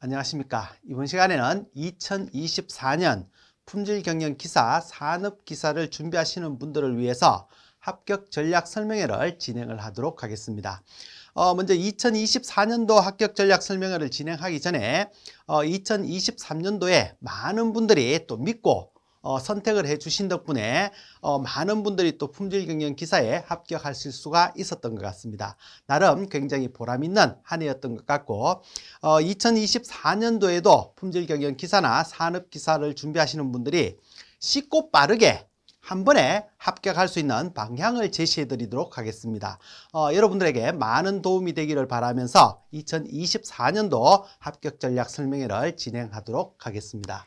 안녕하십니까. 이번 시간에는 2024년 품질경영 기사, 산업 기사를 준비하시는 분들을 위해서 합격 전략 설명회를 진행을 하도록 하겠습니다. 어, 먼저 2024년도 합격 전략 설명회를 진행하기 전에 어, 2023년도에 많은 분들이 또 믿고 어, 선택을 해주신 덕분에 어, 많은 분들이 또 품질 경영 기사에 합격하실 수가 있었던 것 같습니다. 나름 굉장히 보람 있는 한 해였던 것 같고 어, 2024년도에도 품질 경영 기사나 산업 기사를 준비하시는 분들이 쉽고 빠르게 한 번에 합격할 수 있는 방향을 제시해 드리도록 하겠습니다. 어, 여러분들에게 많은 도움이 되기를 바라면서 2024년도 합격 전략 설명회를 진행하도록 하겠습니다.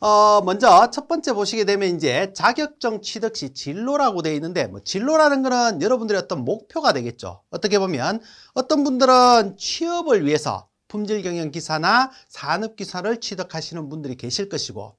어, 먼저 첫 번째 보시게 되면 이제 자격증 취득 시 진로라고 되어 있는데 뭐 진로라는 거는 여러분들의 어떤 목표가 되겠죠. 어떻게 보면 어떤 분들은 취업을 위해서 품질경영기사나 산업기사를 취득하시는 분들이 계실 것이고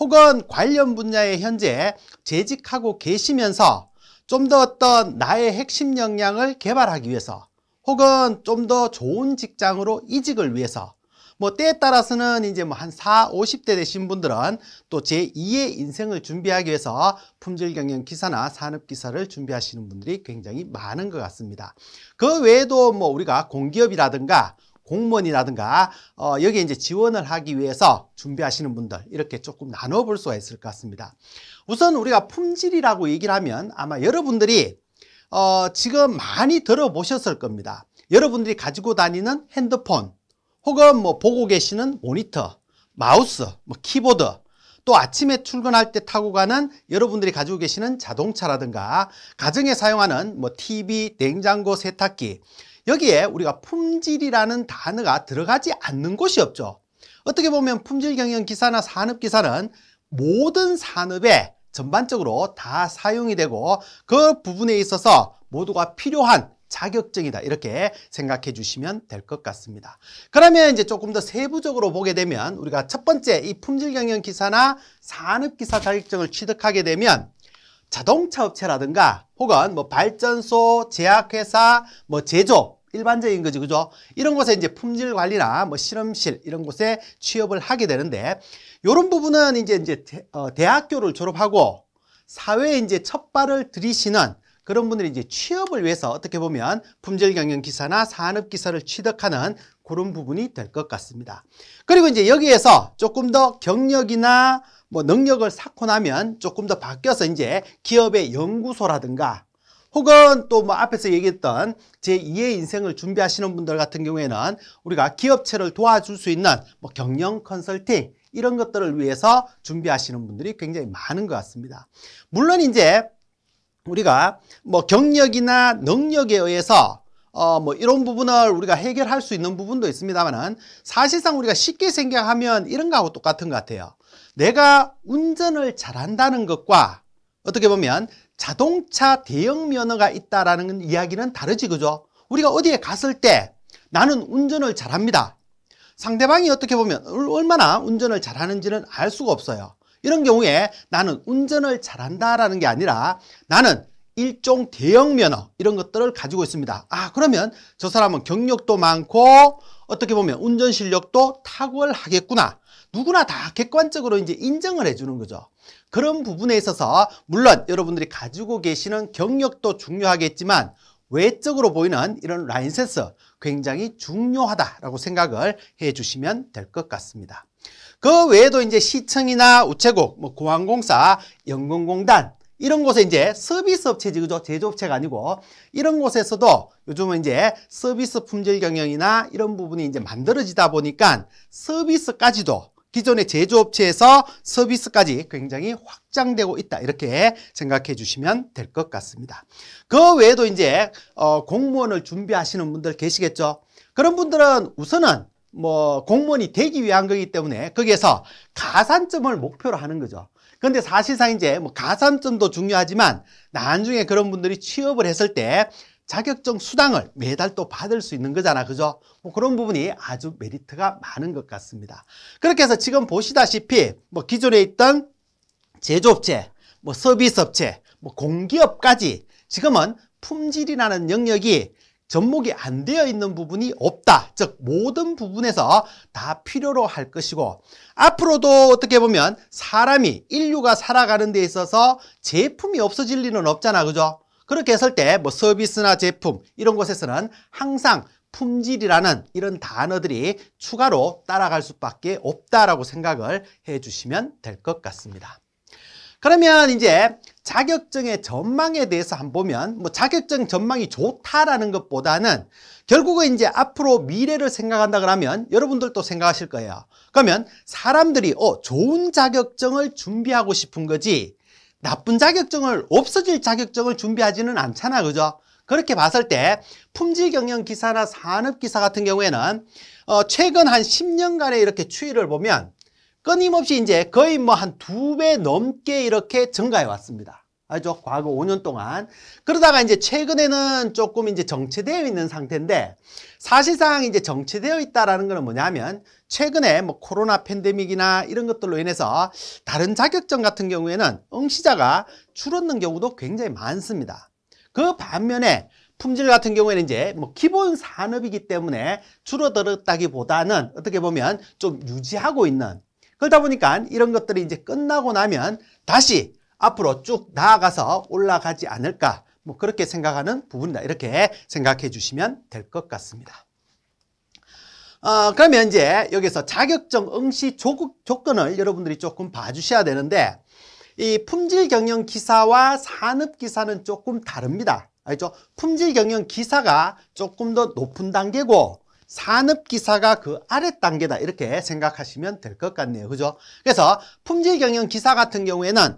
혹은 관련 분야에 현재 재직하고 계시면서 좀 더 어떤 나의 핵심 역량을 개발하기 위해서 혹은 좀 더 좋은 직장으로 이직을 위해서 뭐 때에 따라서는 이제 뭐 한 4, 50대 되신 분들은 또 제2의 인생을 준비하기 위해서 품질 경영 기사나 산업 기사를 준비하시는 분들이 굉장히 많은 것 같습니다. 그 외에도 뭐 우리가 공기업이라든가 공무원이라든가 어, 여기에 이제 지원을 하기 위해서 준비하시는 분들 이렇게 조금 나눠볼 수가 있을 것 같습니다. 우선 우리가 품질이라고 얘기를 하면 아마 여러분들이 어, 지금 많이 들어보셨을 겁니다. 여러분들이 가지고 다니는 핸드폰 혹은 뭐 보고 계시는 모니터, 마우스, 뭐 키보드, 또 아침에 출근할 때 타고 가는 여러분들이 가지고 계시는 자동차라든가 가정에 사용하는 뭐 TV, 냉장고, 세탁기 여기에 우리가 품질이라는 단어가 들어가지 않는 곳이 없죠. 어떻게 보면 품질 경영 기사나 산업 기사는 모든 산업에 전반적으로 다 사용이 되고 그 부분에 있어서 모두가 필요한 자격증이다. 이렇게 생각해 주시면 될 것 같습니다. 그러면 이제 조금 더 세부적으로 보게 되면 우리가 첫 번째 이 품질 경영 기사나 산업 기사 자격증을 취득하게 되면 자동차 업체라든가 혹은 뭐 발전소, 제약회사, 뭐 제조 일반적인 거지 그죠? 이런 곳에 이제 품질 관리나 뭐 실험실 이런 곳에 취업을 하게 되는데 요런 부분은 이제 이제 대, 어, 대학교를 졸업하고 사회에 이제 첫 발을 들이시는 그런 분들이 이제 취업을 위해서 어떻게 보면 품질 경영 기사나 산업 기사를 취득하는 그런 부분이 될 것 같습니다. 그리고 이제 여기에서 조금 더 경력이나 뭐 능력을 쌓고 나면 조금 더 바뀌어서 이제 기업의 연구소라든가 혹은 또 뭐 앞에서 얘기했던 제2의 인생을 준비하시는 분들 같은 경우에는 우리가 기업체를 도와줄 수 있는 뭐 경영 컨설팅 이런 것들을 위해서 준비하시는 분들이 굉장히 많은 것 같습니다. 물론 이제 우리가 뭐 경력이나 능력에 의해서 어 뭐 이런 부분을 우리가 해결할 수 있는 부분도 있습니다만은 사실상 우리가 쉽게 생각하면 이런 거하고 똑같은 것 같아요. 내가 운전을 잘한다는 것과 어떻게 보면 자동차 대형 면허가 있다라는 이야기는 다르지 그죠? 우리가 어디에 갔을 때 나는 운전을 잘합니다. 상대방이 어떻게 보면 얼마나 운전을 잘하는지는 알 수가 없어요. 이런 경우에 나는 운전을 잘한다라는 게 아니라 나는 일종 대형 면허 이런 것들을 가지고 있습니다. 아 그러면 저 사람은 경력도 많고 어떻게 보면 운전 실력도 탁월하겠구나. 누구나 다 객관적으로 이제 인정을 해주는 거죠. 그런 부분에 있어서 물론 여러분들이 가지고 계시는 경력도 중요하겠지만 외적으로 보이는 이런 라인센스 굉장히 중요하다라고 생각을 해주시면 될 것 같습니다. 그 외에도 이제 시청이나 우체국, 뭐 공항공사, 연금공단 이런 곳에 이제 서비스 업체지 그죠? 제조업체가 아니고 이런 곳에서도 요즘은 이제 서비스 품질 경영이나 이런 부분이 이제 만들어지다 보니까 서비스까지도 기존의 제조업체에서 서비스까지 굉장히 확장되고 있다 이렇게 생각해 주시면 될 것 같습니다 그 외에도 이제 어, 공무원을 준비하시는 분들 계시겠죠 그런 분들은 우선은 뭐 공무원이 되기 위한 거기 때문에 거기에서 가산점을 목표로 하는 거죠. 근데 사실상 이제 뭐 가산점도 중요하지만 나중에 그런 분들이 취업을 했을 때 자격증 수당을 매달 또 받을 수 있는 거잖아. 그죠? 뭐 그런 부분이 아주 메리트가 많은 것 같습니다. 그렇게 해서 지금 보시다시피 뭐 기존에 있던 제조업체, 뭐 서비스업체, 뭐 공기업까지 지금은 품질이라는 영역이 접목이 안 되어 있는 부분이 없다. 즉 모든 부분에서 다 필요로 할 것이고 앞으로도 어떻게 보면 사람이 인류가 살아가는 데 있어서 제품이 없어질 리는 없잖아. 그죠? 그렇게 했을 때 뭐 서비스나 제품 이런 곳에서는 항상 품질이라는 이런 단어들이 추가로 따라갈 수밖에 없다라고 생각을 해 주시면 될 것 같습니다. 그러면 이제 자격증의 전망에 대해서 한번 보면 뭐 자격증 전망이 좋다라는 것보다는 결국은 이제 앞으로 미래를 생각한다 그러면 여러분들도 생각하실 거예요. 그러면 사람들이 어 좋은 자격증을 준비하고 싶은 거지 나쁜 자격증을 없어질 자격증을 준비하지는 않잖아 그죠? 그렇게 봤을 때 품질 경영 기사나 산업 기사 같은 경우에는 어, 최근 한 10년간의 이렇게 추이를 보면 끊임없이 이제 거의 뭐 한 두 배 넘게 이렇게 증가해 왔습니다. 알죠? 과거 5년 동안. 그러다가 이제 최근에는 조금 이제 정체되어 있는 상태인데 사실상 이제 정체되어 있다라는 건 뭐냐면 최근에 뭐 코로나 팬데믹이나 이런 것들로 인해서 다른 자격증 같은 경우에는 응시자가 줄었는 경우도 굉장히 많습니다. 그 반면에 품질 같은 경우에는 이제 뭐 기본 산업이기 때문에 줄어들었다기보다는 어떻게 보면 좀 유지하고 있는 그러다 보니까 이런 것들이 이제 끝나고 나면 다시 앞으로 쭉 나아가서 올라가지 않을까 뭐 그렇게 생각하는 부분이다 이렇게 생각해 주시면 될 것 같습니다 어, 그러면 이제 여기서 자격증 응시 조국, 조건을 여러분들이 조금 봐주셔야 되는데 이 품질 경영 기사와 산업 기사는 조금 다릅니다. 알죠? 품질 경영 기사가 조금 더 높은 단계고 산업기사가 그 아래 단계다 이렇게 생각하시면 될 것 같네요. 그죠? 그래서 품질경영기사 같은 경우에는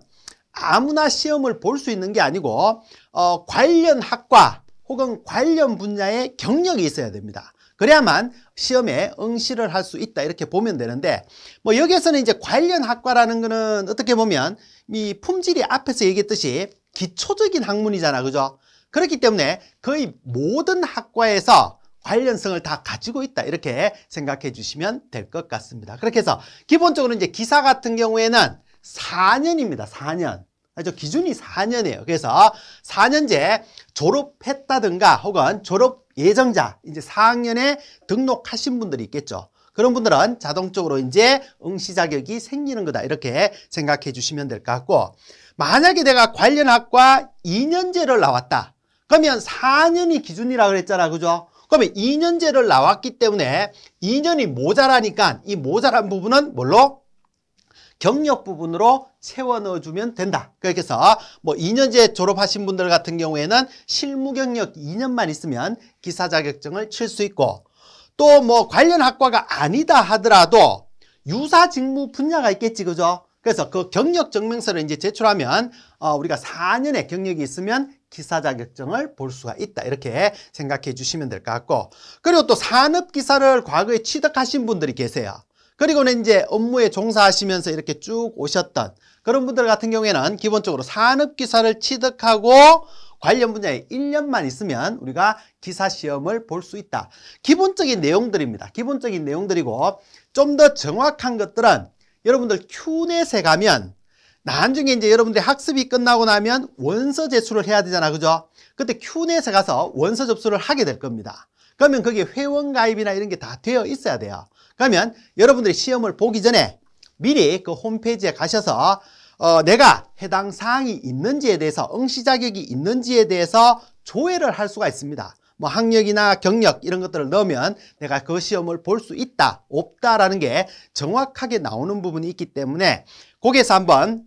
아무나 시험을 볼 수 있는 게 아니고 어, 관련 학과 혹은 관련 분야의 경력이 있어야 됩니다. 그래야만 시험에 응시를 할 수 있다 이렇게 보면 되는데 뭐 여기에서는 이제 관련 학과라는 거는 어떻게 보면 이 품질이 앞에서 얘기했듯이 기초적인 학문이잖아 그죠 그렇기 때문에 거의 모든 학과에서 관련성을 다 가지고 있다 이렇게 생각해 주시면 될 것 같습니다 그렇게 해서 기본적으로 이제 기사 같은 경우에는 4년입니다 4년 그죠 기준이 4년이에요 그래서 4년제 졸업했다든가 혹은 졸업 예정자 이제 4학년에 등록하신 분들이 있겠죠 그런 분들은 자동적으로 이제 응시 자격이 생기는 거다 이렇게 생각해 주시면 될 것 같고 만약에 내가 관련 학과 2년제를 나왔다 그러면 4년이 기준이라 그랬잖아 그죠 그러면 2년제를 나왔기 때문에 2년이 모자라니까 이 모자란 부분은 뭘로? 경력 부분으로 채워 넣어주면 된다. 그렇게해서뭐 2년제 졸업하신 분들 같은 경우에는 실무 경력 2년만 있으면 기사 자격증을 칠 수 있고 또 뭐 관련 학과가 아니다 하더라도 유사 직무 분야가 있겠지 그죠? 그래서 그 경력 증명서를 이제 제출하면 어, 우리가 4년의 경력이 있으면 기사 자격증을 볼 수가 있다 이렇게 생각해 주시면 될 것 같고 그리고 또 산업 기사를 과거에 취득하신 분들이 계세요 그리고는 이제 업무에 종사하시면서 이렇게 쭉 오셨던 그런 분들 같은 경우에는 기본적으로 산업 기사를 취득하고 관련 분야에 1년만 있으면 우리가 기사 시험을 볼 수 있다 기본적인 내용들입니다 기본적인 내용들이고 좀 더 정확한 것들은 여러분들 q 넷에 가면 나중에 이제 여러분들이 학습이 끝나고 나면 원서 제출을 해야 되잖아 그죠? 그때 큐넷에 가서 원서 접수를 하게 될 겁니다 그러면 거기에 회원가입이나 이런 게 다 되어 있어야 돼요 그러면 여러분들이 시험을 보기 전에 미리 그 홈페이지에 가셔서 어, 내가 해당 사항이 있는지에 대해서 응시 자격이 있는지에 대해서 조회를 할 수가 있습니다 뭐 학력이나 경력 이런 것들을 넣으면 내가 그 시험을 볼 수 있다 없다라는 게 정확하게 나오는 부분이 있기 때문에 거기에서 한번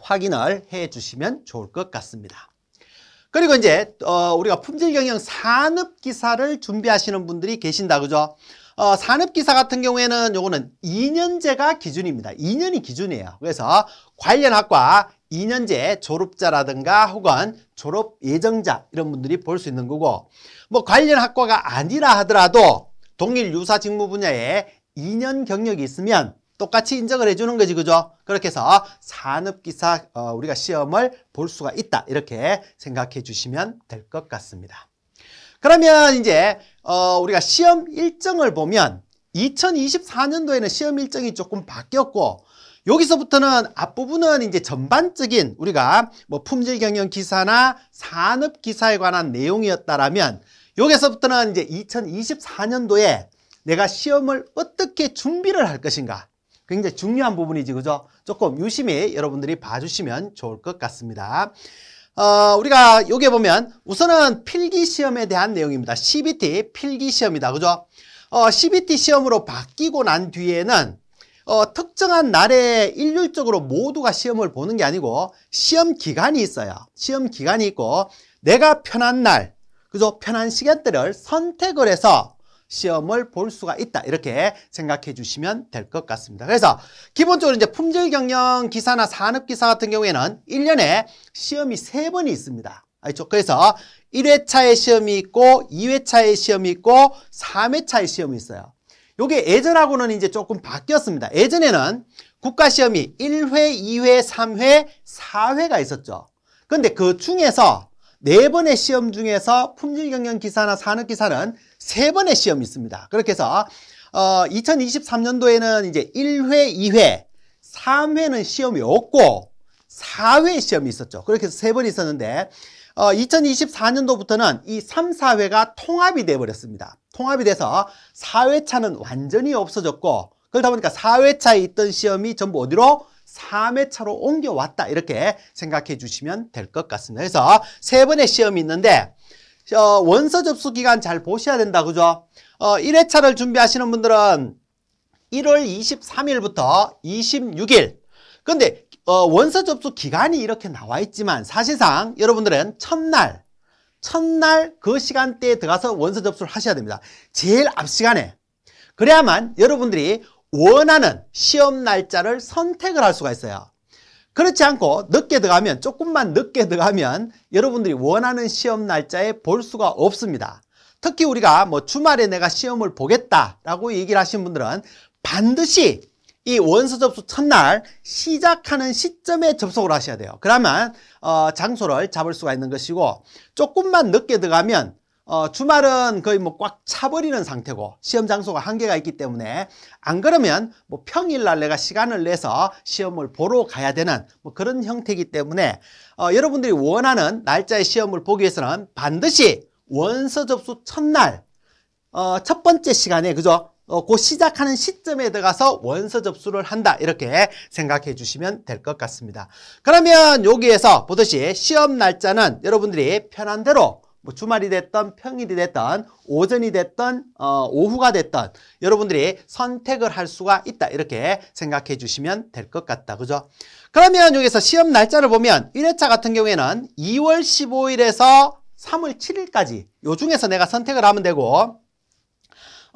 확인을 해 주시면 좋을 것 같습니다. 그리고 이제 어, 우리가 품질 경영 산업 기사를 준비하시는 분들이 계신다 그죠? 어, 산업 기사 같은 경우에는 요거는 2년제가 기준입니다. 2년이 기준이에요. 그래서 관련 학과 2년제 졸업자라든가 혹은 졸업 예정자 이런 분들이 볼 수 있는 거고 뭐 관련 학과가 아니라 하더라도 동일 유사 직무 분야에 2년 경력이 있으면 똑같이 인정을 해주는 거지 그죠? 그렇게 해서 산업기사 어, 우리가 시험을 볼 수가 있다 이렇게 생각해 주시면 될 것 같습니다 그러면 이제 어, 우리가 시험 일정을 보면 2024년도에는 시험 일정이 조금 바뀌었고 여기서부터는 앞부분은 이제 전반적인 우리가 뭐 품질 경영 기사나 산업 기사에 관한 내용이었다라면 여기서부터는 이제 2024년도에 내가 시험을 어떻게 준비를 할 것인가 굉장히 중요한 부분이지 그죠? 조금 유심히 여러분들이 봐주시면 좋을 것 같습니다. 어, 우리가 여기에 보면 우선은 필기 시험에 대한 내용입니다. CBT 필기 시험이다. 그죠? 어, CBT 시험으로 바뀌고 난 뒤에는 어, 특정한 날에 일률적으로 모두가 시험을 보는 게 아니고 시험 기간이 있어요. 시험 기간이 있고 내가 편한 날, 그죠? 편한 시간대를 선택을 해서 시험을 볼 수가 있다. 이렇게 생각해 주시면 될 것 같습니다. 그래서 기본적으로 이제 품질 경영 기사나 산업 기사 같은 경우에는 1년에 시험이 세번이 있습니다. 알죠? 그래서 1회차의 시험이 있고 2회차의 시험이 있고 3회차의 시험이 있어요. 요게 예전하고는 이제 조금 바뀌었습니다. 예전에는 국가시험이 1회, 2회, 3회, 4회가 있었죠. 근데 그 중에서 네 번의 시험 중에서 품질경영 기사나 산업 기사는 세 번의 시험이 있습니다. 그렇게 해서 어, 2023년도에는 이제 1회, 2회, 3회는 시험이 없고 4회 시험이 있었죠. 그렇게 해서 세 번 있었는데 어, 2024년도부터는 이 3, 4회가 통합이 돼버렸습니다. 통합이 돼서 4회차는 완전히 없어졌고 그러다 보니까 4회차에 있던 시험이 전부 어디로? 3회 차로 옮겨왔다 이렇게 생각해 주시면 될 것 같습니다. 그래서 세 번의 시험이 있는데 어, 원서 접수 기간 잘 보셔야 된다 그죠? 어, 1회차를 준비하시는 분들은 1월 23일부터 26일 근데 어, 원서 접수 기간이 이렇게 나와 있지만 사실상 여러분들은 첫날 첫날 그 시간대에 들어가서 원서 접수를 하셔야 됩니다. 제일 앞 시간에 그래야만 여러분들이 원하는 시험 날짜를 선택을 할 수가 있어요. 그렇지 않고 늦게 들어가면 조금만 늦게 들어가면 여러분들이 원하는 시험 날짜에 볼 수가 없습니다. 특히 우리가 뭐 주말에 내가 시험을 보겠다라고 얘기를 하신 분들은 반드시 이 원서 접수 첫날 시작하는 시점에 접속을 하셔야 돼요. 그러면 어, 장소를 잡을 수가 있는 것이고 조금만 늦게 들어가면 어, 주말은 거의 뭐 꽉 차버리는 상태고 시험 장소가 한계가 있기 때문에 안 그러면 뭐 평일날 내가 시간을 내서 시험을 보러 가야 되는 뭐 그런 형태이기 때문에 어, 여러분들이 원하는 날짜의 시험을 보기 위해서는 반드시 원서 접수 첫날 어, 첫 번째 시간에 그죠? 어, 그 시작하는 시점에 들어가서 원서 접수를 한다 이렇게 생각해 주시면 될 것 같습니다. 그러면 여기에서 보듯이 시험 날짜는 여러분들이 편한 대로 뭐 주말이 됐던 평일이 됐던 오전이 됐던 어, 오후가 됐던 여러분들이 선택을 할 수가 있다 이렇게 생각해 주시면 될 것 같다 그죠 그러면 여기서 시험 날짜를 보면 1회차 같은 경우에는 2월 15일에서 3월 7일까지 요 중에서 내가 선택을 하면 되고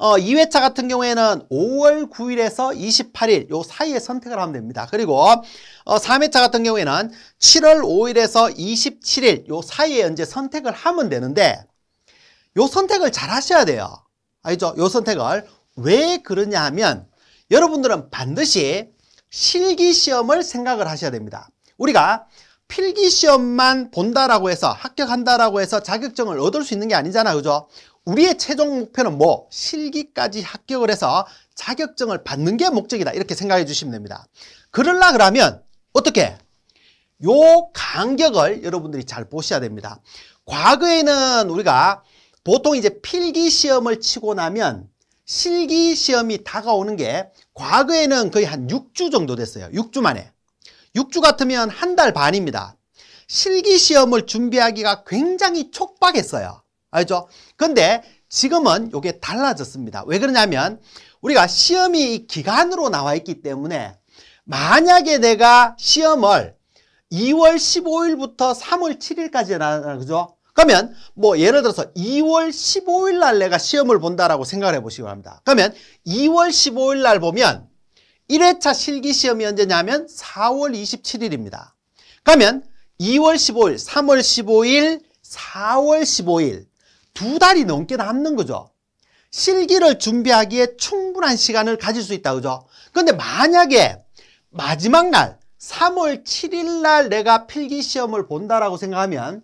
어, 2회차 같은 경우에는 5월 9일에서 28일 요 사이에 선택을 하면 됩니다. 그리고 어, 3회차 같은 경우에는 7월 5일에서 27일 요 사이에 이제 선택을 하면 되는데 요 선택을 잘 하셔야 돼요. 알죠? 요 선택을 왜 그러냐 하면 여러분들은 반드시 실기 시험을 생각을 하셔야 됩니다. 우리가 필기 시험만 본다라고 해서 합격한다라고 해서 자격증을 얻을 수 있는 게 아니잖아. 그죠? 우리의 최종 목표는 뭐 실기까지 합격을 해서 자격증을 받는 게 목적이다 이렇게 생각해 주시면 됩니다 그럴라 그러면 어떻게 요 간격을 여러분들이 잘 보셔야 됩니다 과거에는 우리가 보통 이제 필기 시험을 치고 나면 실기 시험이 다가오는 게 과거에는 거의 한 6주 정도 됐어요 6주 만에 6주 같으면 한 달 반입니다 실기 시험을 준비하기가 굉장히 촉박했어요 알죠? 근데 지금은 이게 달라졌습니다. 왜 그러냐면 우리가 시험이 기간으로 나와 있기 때문에 만약에 내가 시험을 2월 15일부터 3월 7일까지 나가는 거죠. 그러면 뭐 예를 들어서 2월 15일 날 내가 시험을 본다라고 생각을 해보시기 바랍니다. 그러면 2월 15일 날 보면 1회차 실기 시험이 언제냐면 4월 27일입니다. 그러면 2월 15일, 3월 15일, 4월 15일 두 달이 넘게 남는 거죠. 실기를 준비하기에 충분한 시간을 가질 수 있다. 그죠? 근데 만약에 마지막 날 3월 7일 날 내가 필기 시험을 본다라고 생각하면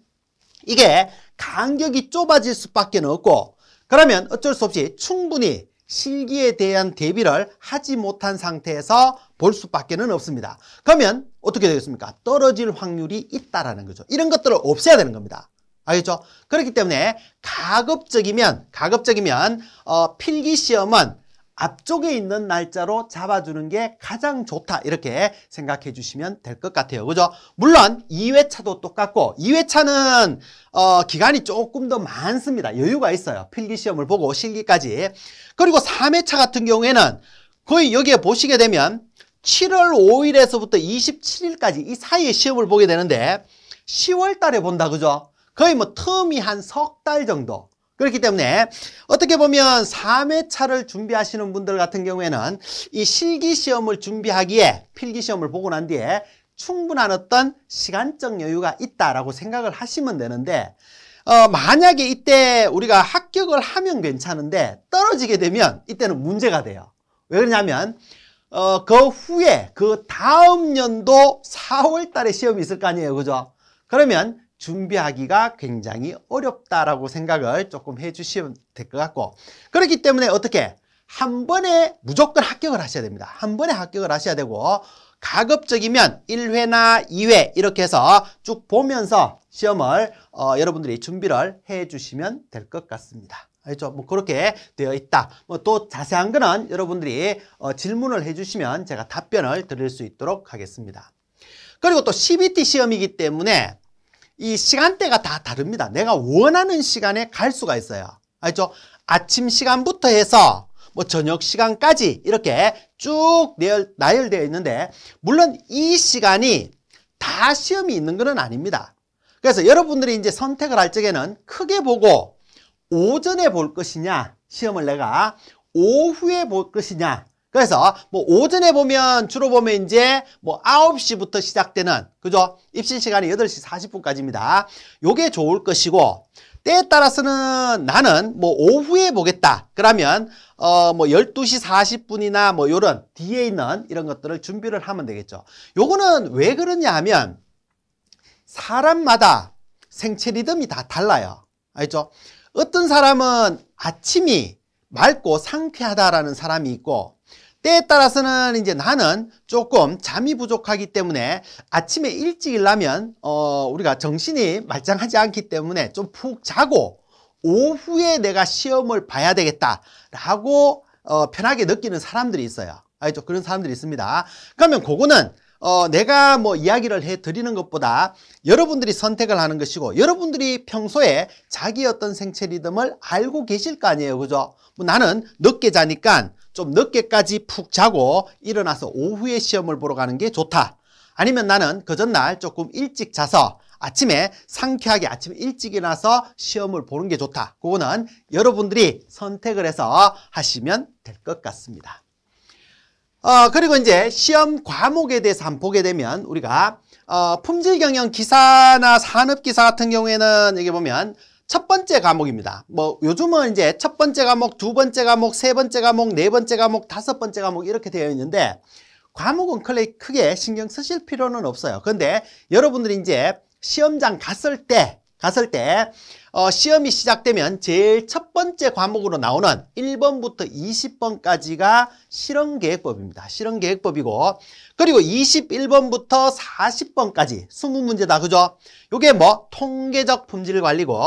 이게 간격이 좁아질 수밖에 없고 그러면 어쩔 수 없이 충분히 실기에 대한 대비를 하지 못한 상태에서 볼 수밖에 는 없습니다. 그러면 어떻게 되겠습니까? 떨어질 확률이 있다라는 거죠. 이런 것들을 없애야 되는 겁니다. 알겠죠? 그렇기 때문에 가급적이면 가급적이면 어, 필기 시험은 앞쪽에 있는 날짜로 잡아주는 게 가장 좋다 이렇게 생각해 주시면 될 것 같아요 그죠 물론 2회차도 똑같고 2회차는 어, 기간이 조금 더 많습니다 여유가 있어요 필기시험을 보고 실기까지 그리고 3회차 같은 경우에는 거의 여기에 보시게 되면 7월 5일에서부터 27일까지 이 사이에 시험을 보게 되는데 10월 달에 본다 그죠 거의 뭐 텀이 한 석 달 정도 그렇기 때문에 어떻게 보면 3회차를 준비하시는 분들 같은 경우에는 이 실기시험을 준비하기에 필기시험을 보고 난 뒤에 충분한 어떤 시간적 여유가 있다라고 생각을 하시면 되는데 어, 만약에 이때 우리가 합격을 하면 괜찮은데 떨어지게 되면 이때는 문제가 돼요. 왜 그러냐면 어, 그 후에 그 다음 연도 4월 달에 시험이 있을 거 아니에요. 그죠? 그러면 준비하기가 굉장히 어렵다라고 생각을 조금 해주시면 될 것 같고 그렇기 때문에 어떻게 한 번에 무조건 합격을 하셔야 됩니다. 한 번에 합격을 하셔야 되고 가급적이면 1회나 2회 이렇게 해서 쭉 보면서 시험을 어, 여러분들이 준비를 해주시면 될 것 같습니다. 알죠? 뭐 그렇게 되어 있다. 뭐 또 자세한 거는 여러분들이 어, 질문을 해주시면 제가 답변을 드릴 수 있도록 하겠습니다. 그리고 또 CBT 시험이기 때문에 이 시간대가 다 다릅니다. 내가 원하는 시간에 갈 수가 있어요. 알죠? 아침 시간부터 해서 뭐 저녁 시간까지 이렇게 쭉 나열, 되어 있는데 물론 이 시간이 다 시험이 있는 것은 아닙니다. 그래서 여러분들이 이제 선택을 할 적에는 크게 보고 오전에 볼 것이냐 시험을 내가 오후에 볼 것이냐 그래서 뭐 오전에 보면 주로 보면 이제 뭐 9시부터 시작되는 그죠? 입실 시간이 8시 40분까지입니다. 요게 좋을 것이고 때에 따라서는 나는 뭐 오후에 보겠다. 그러면 어뭐 12시 40분이나 뭐 요런 뒤에 있는 이런 것들을 준비를 하면 되겠죠. 요거는 왜 그러냐 하면 사람마다 생체 리듬이 다 달라요. 알죠? 어떤 사람은 아침이 맑고 상쾌하다라는 사람이 있고 때에 따라서는 이제 나는 조금 잠이 부족하기 때문에 아침에 일찍 일나면 어 우리가 정신이 말짱하지 않기 때문에 좀 푹 자고 오후에 내가 시험을 봐야 되겠다라고 어 편하게 느끼는 사람들이 있어요. 아죠 그런 사람들이 있습니다. 그러면 그거는 어, 내가 뭐 이야기를 해 드리는 것보다 여러분들이 선택을 하는 것이고 여러분들이 평소에 자기 어떤 생체 리듬을 알고 계실 거 아니에요. 그죠? 뭐 나는 늦게 자니까 좀 늦게까지 푹 자고 일어나서 오후에 시험을 보러 가는 게 좋다. 아니면 나는 그 전날 조금 일찍 자서 아침에 상쾌하게 아침 일찍 일어나서 시험을 보는 게 좋다. 그거는 여러분들이 선택을 해서 하시면 될 것 같습니다. 어, 그리고 이제 시험 과목에 대해서 한번 보게 되면 우리가 어, 품질 경영 기사나 산업 기사 같은 경우에는 여기 보면 첫 번째 과목입니다. 뭐 요즘은 이제 첫 번째 과목, 두 번째 과목, 세 번째 과목, 네 번째 과목, 다섯 번째 과목 이렇게 되어 있는데 과목은 클레이 크게 신경 쓰실 필요는 없어요. 그런데 여러분들이 이제 시험장 갔을 때 갔을 때 어, 시험이 시작되면 제일 첫 번째 과목으로 나오는 1번부터 20번까지가 실험계획법입니다. 실험계획법이고 그리고 21번부터 40번까지 20문제다 그죠? 요게 뭐 통계적 품질 관리고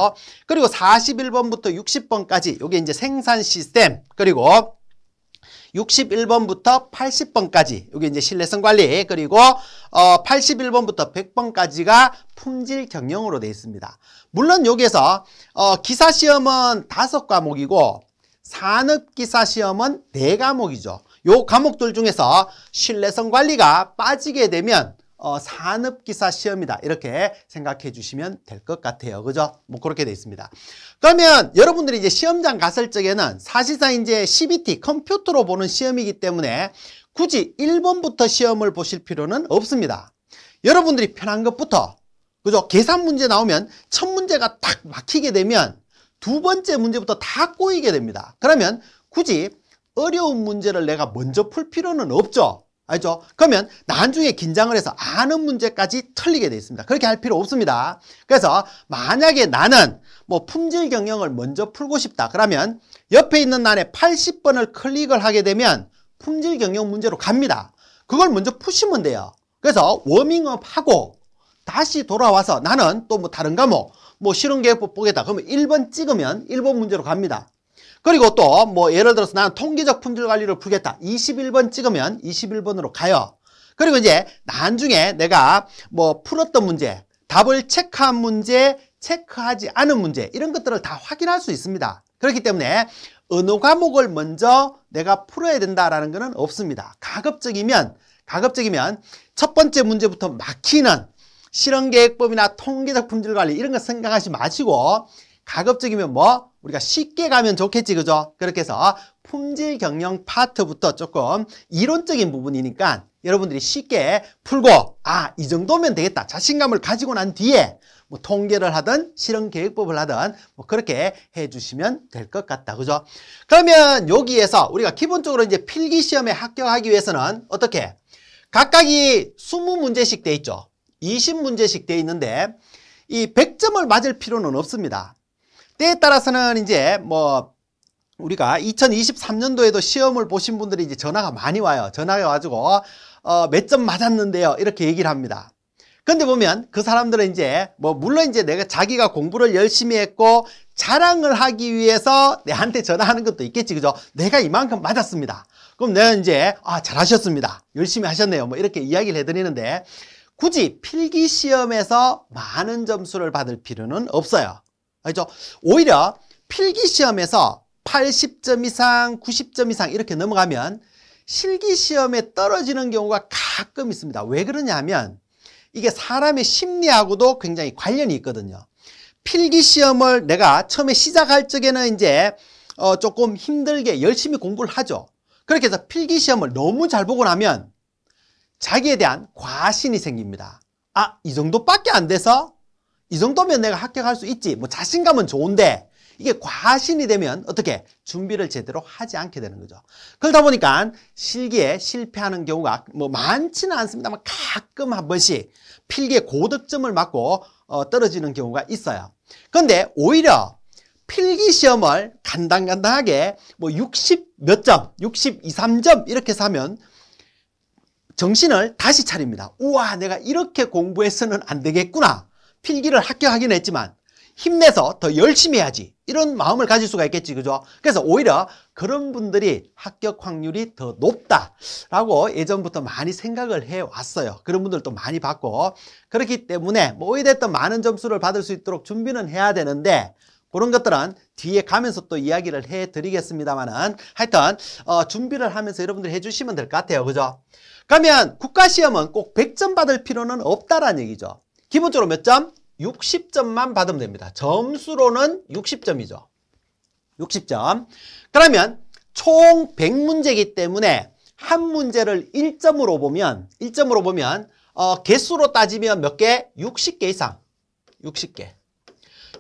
그리고 41번부터 60번까지 요게 이제 생산 시스템 그리고 61번부터 80번까지 여기 이제 신뢰성 관리 그리고 어 81번부터 100번까지가 품질 경영으로 되어 있습니다. 물론 여기에서 어 기사 시험은 다섯 과목이고 산업 기사 시험은 네 과목이죠. 요 과목들 중에서 신뢰성 관리가 빠지게 되면 어, 산업기사 시험이다 이렇게 생각해 주시면 될 것 같아요 그죠? 뭐 그렇게 돼 있습니다 그러면 여러분들이 이제 시험장 갔을 적에는 사실상 이제 CBT 컴퓨터로 보는 시험이기 때문에 굳이 1번부터 시험을 보실 필요는 없습니다 여러분들이 편한 것부터 그죠? 계산 문제 나오면 첫 문제가 딱 막히게 되면 두 번째 문제부터 다 꼬이게 됩니다 그러면 굳이 어려운 문제를 내가 먼저 풀 필요는 없죠 알죠? 그러면 나중에 긴장을 해서 아는 문제까지 틀리게 돼 있습니다. 그렇게 할 필요 없습니다. 그래서 만약에 나는 뭐 품질 경영을 먼저 풀고 싶다. 그러면 옆에 있는 난에 80번을 클릭을 하게 되면 품질 경영 문제로 갑니다. 그걸 먼저 푸시면 돼요. 그래서 워밍업 하고 다시 돌아와서 나는 또 뭐 다른 과목 뭐, 뭐 실은 계획법 보겠다. 그러면 1번 찍으면 1번 문제로 갑니다. 그리고 또 뭐 예를 들어서 난 통계적 품질 관리를 풀겠다. 21번 찍으면 21번으로 가요. 그리고 이제 나중에 내가 뭐 풀었던 문제, 답을 체크한 문제, 체크하지 않은 문제 이런 것들을 다 확인할 수 있습니다. 그렇기 때문에 어느 과목을 먼저 내가 풀어야 된다라는 것은 없습니다. 가급적이면 가급적이면 첫 번째 문제부터 막히는 실험계획법이나 통계적 품질관리 이런 거 생각하지 마시고 가급적이면 뭐 우리가 쉽게 가면 좋겠지 그죠? 그렇게 해서 품질 경영 파트부터 조금 이론적인 부분이니까 여러분들이 쉽게 풀고 아 이 정도면 되겠다 자신감을 가지고 난 뒤에 뭐 통계를 하든 실험 계획법을 하든 뭐 그렇게 해주시면 될 것 같다 그죠? 그러면 여기에서 우리가 기본적으로 이제 필기 시험에 합격하기 위해서는 어떻게 각각이 20문제씩 돼 있죠. 20문제씩 돼 있는데 이 100점을 맞을 필요는 없습니다. 때에 따라서는 이제 뭐 우리가 2023년도에도 시험을 보신 분들이 이제 전화가 많이 와요. 전화가 와가지고 어, 몇 점 맞았는데요. 이렇게 얘기를 합니다. 근데 보면 그 사람들은 이제 뭐 물론 이제 내가 자기가 공부를 열심히 했고 자랑을 하기 위해서 내한테 전화하는 것도 있겠지 그죠? 내가 이만큼 맞았습니다. 그럼 내가 이제 아 잘하셨습니다. 열심히 하셨네요. 뭐 이렇게 이야기를 해드리는데 굳이 필기 시험에서 많은 점수를 받을 필요는 없어요. 알죠? 오히려 필기 시험에서 80점 이상, 90점 이상 이렇게 넘어가면 실기 시험에 떨어지는 경우가 가끔 있습니다. 왜 그러냐면 이게 사람의 심리하고도 굉장히 관련이 있거든요. 필기 시험을 내가 처음에 시작할 적에는 이제 어 조금 힘들게 열심히 공부를 하죠. 그렇게 해서 필기 시험을 너무 잘 보고 나면 자기에 대한 과신이 생깁니다. 아, 이 정도밖에 안 돼서 이 정도면 내가 합격할 수 있지 뭐 자신감은 좋은데 이게 과신이 되면 어떻게 준비를 제대로 하지 않게 되는 거죠 그러다 보니까 실기에 실패하는 경우가 뭐 많지는 않습니다만 가끔 한 번씩 필기에 고득점을 맞고 어, 떨어지는 경우가 있어요 근데 오히려 필기 시험을 간당간당하게 뭐 60 몇 점, 62, 3점 이렇게 사면 정신을 다시 차립니다. 우와, 내가 이렇게 공부해서는 안 되겠구나. 필기를 합격하긴 했지만 힘내서 더 열심히 해야지 이런 마음을 가질 수가 있겠지 그죠 그래서 오히려 그런 분들이 합격 확률이 더 높다라고 예전부터 많이 생각을 해왔어요 그런 분들도 많이 봤고 그렇기 때문에 뭐어찌됐 많은 점수를 받을 수 있도록 준비는 해야 되는데 그런 것들은 뒤에 가면서 또 이야기를 해드리겠습니다만은 하여튼 어, 준비를 하면서 여러분들이 해주시면 될 것 같아요 그죠 그러면 국가시험은 꼭 100점 받을 필요는 없다라는 얘기죠 기본적으로 몇 점? 60점만 받으면 됩니다. 점수로는 60점이죠. 60점. 그러면 총 100문제이기 때문에 한 문제를 1점으로 보면 1점으로 보면 어, 개수로 따지면 몇 개? 60개 이상. 60개.